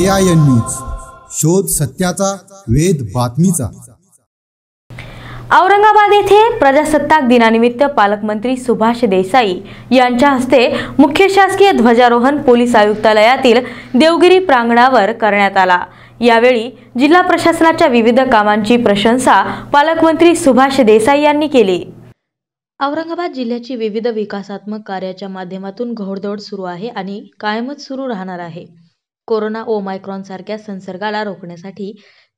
A I news शोध सत्याचा वेद बातमीचा औरंगाबाद येथे प्रजासत्ताक दिनानिमित्त पालकमंत्री सुभाष देसाई यांच्या हस्ते मुख्य शासकीय ध्वजारोहण पोलीस आयुक्तालयातील देवगिरी प्रांगणावर करण्यात आला यावेळी जिल्हा प्रशासनाच्या विविध कामांची प्रशंसा पालकमंत्री सुभाष देसाई यांनी केली औरंगाबाद जिल्ह्याची विविध विकासात्मक कार्याच्या माध्यमातून घोडदौड सुरू आहे आणि कायमच सुरू राहणार आहे कोरोना ओमायक्रॉन सारख्या संसर्गाला रोखण्यासाठी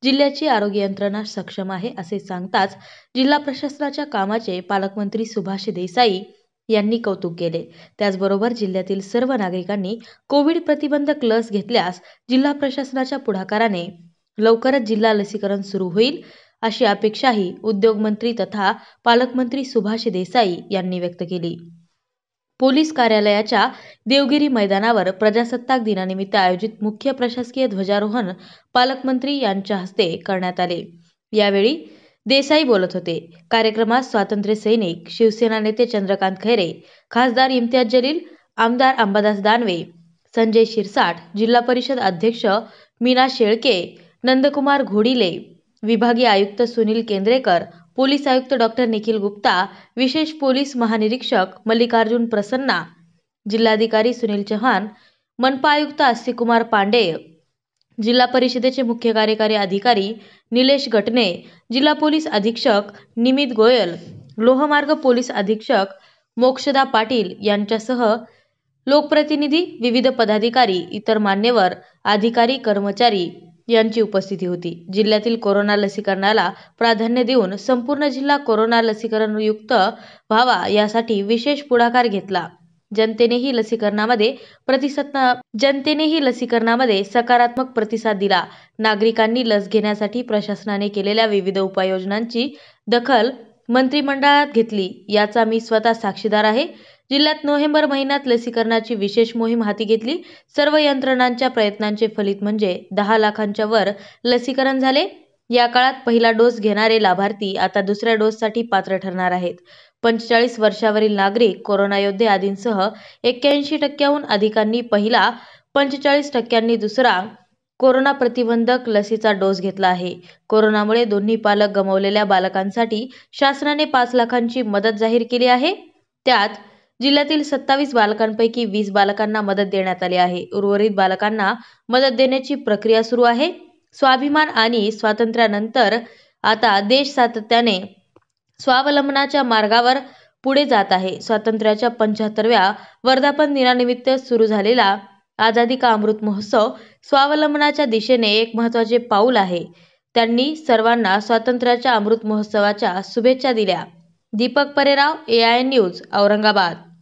जिल्ह्याची आरोग्य यंत्रणा सक्षम आहे असे सांगताच जिल्हा प्रशासनाच्या कामाचे पालकमंत्री सुभाष देसाई यांनी कौतुक केले त्याचबरोबर जिल्ह्यातील सर्व नागरिकांनी कोविड प्रतिबंधक लस घेतल्यास जिल्हा प्रशासनाच्या पुढाकाराने लवकरच जिल्हा लसीकरण सुरू होईल अशी अपेक्षाही उद्योगमंत्री तथा पालकमंत्री सुभाष देसाई यांनी व्यक्त केली पोलीस कार्यालयाच्या देवगिरी मैदानावर प्रजासत्ताक दिनानिमित्त आयोजित मुख्य प्रशासकीय ध्वजारोहण पालकमंत्री यांच्या हस्ते करण्यात आले यावेळी देसाई बोलत होते कार्यक्रमात स्वातंत्र्य सैनिक शिवसेना नेते चंद्रकांत खैरे खासदार इम्तियाज जलील आमदार अंबादास दानवे संजय शिरसाट जिल्हा परिषद अध्यक्ष मीना शेळके नंदकुमार घोडिले विभागीय आयुक्त सुनील केंद्रेकर पोलीस आयुक्त डॉक्टर निखिल गुप्ता विशेष पोलीस महानिरीक्षक मल्लिकार्जुन प्रसन्ना जिल्हाधिकारी सुनील चव्हाण मनपा आयुक्त आस्तिकुमार पांडे जिल्हा परिषदेचे मुख्य कार्यकारी अधिकारी निलेश गटने जिल्हा पोलीस अधीक्षक निमित गोयल लोहमार्ग पोलीस अधीक्षक मोक्षदा पाटील यांच्यासह लोकप्रतिनिधी विविध पदाधिकारी इतर मान्यवर अधिकारी कर्मचारी यांची उपस्थिती होती जिल्ह्यातील कोरोना लसीकरणाला प्राधान्य देऊन संपूर्ण जिल्हा कोरोना युक्त व्हावा यासाठी विशेष पुढाकार घेतला जनतेनेही लसीकरणामध्ये प्रतिसाद जनतेनेही लसीकरणामध्ये सकारात्मक प्रतिसाद दिला नागरिकांनी लस घेण्यासाठी प्रशासनाने केलेल्या विविध उपाययोजनांची दखल मंत्रिमंडळात घेतली याचा मी स्वतः साक्षीदार आहे जिल्ह्यात नोव्हेंबर महिन्यात लसीकरणाची विशेष मोहीम हाती घेतली सर्व यंत्रणांच्या प्रयत्नांचे फलित म्हणजे दहा लाखांच्या वर लसीकरण झाले या काळात पहिला डोस घेणारे लाभार्थी आता दुसऱ्या डोससाठी पात्र ठरणार आहेत पंचेचाळीस वर्षावरील नागरिक कोरोना योद्धे आदींसह एक्क्याऐंशी टक्क्याहून अधिकांनी पहिला पंचेचाळीस टक्क्यांनी दुसरा कोरोना प्रतिबंधक लसीचा डोस घेतला आहे कोरोनामुळे दोन्ही पालक गमावलेल्या बालकांसाठी शासनाने पाच लाखांची मदत जाहीर केली आहे त्यात जिल्ह्यातील सत्तावीस बालकांपैकी वीस बालकांना मदत देण्यात आली आहे उर्वरित बालकांना मदत देण्याची प्रक्रिया सुरू आहे स्वाभिमान आणि स्वातंत्र्यानंतर आता देश सातत्याने स्वावलंबनाच्या मार्गावर पुढे जात आहे स्वातंत्र्याच्या पंच्याहत्तरव्या वर्धापन दिनानिमित्त सुरू झालेला आझादी का अमृत महोत्सव स्वावलंबनाच्या दिशेने एक महत्वाचे पाऊल आहे त्यांनी सर्वांना स्वातंत्र्याच्या अमृत महोत्सवाच्या शुभेच्छा दिल्या दीपक परेराव एआयएन न्यूज औरंगाबाद